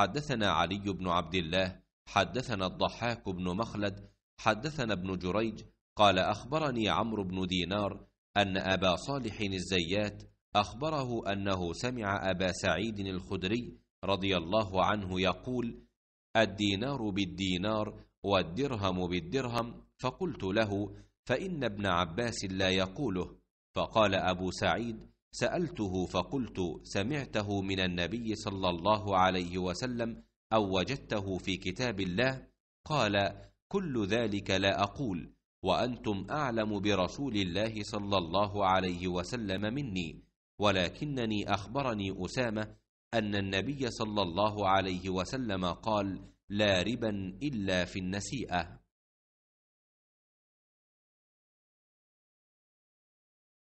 حدثنا علي بن عبد الله حدثنا الضحاك بن مخلد حدثنا ابن جريج قال أخبرني عمرو بن دينار أن أبا صالح الزيات أخبره أنه سمع أبا سعيد الخدري رضي الله عنه يقول الدينار بالدينار والدرهم بالدرهم فقلت له فإن ابن عباس لا يقوله فقال أبو سعيد سالته فقلت سمعته من النبي صلى الله عليه وسلم او وجدته في كتاب الله قال كل ذلك لا اقول وانتم اعلم برسول الله صلى الله عليه وسلم مني ولكنني اخبرني اسامه ان النبي صلى الله عليه وسلم قال لا ربا الا في النسيئه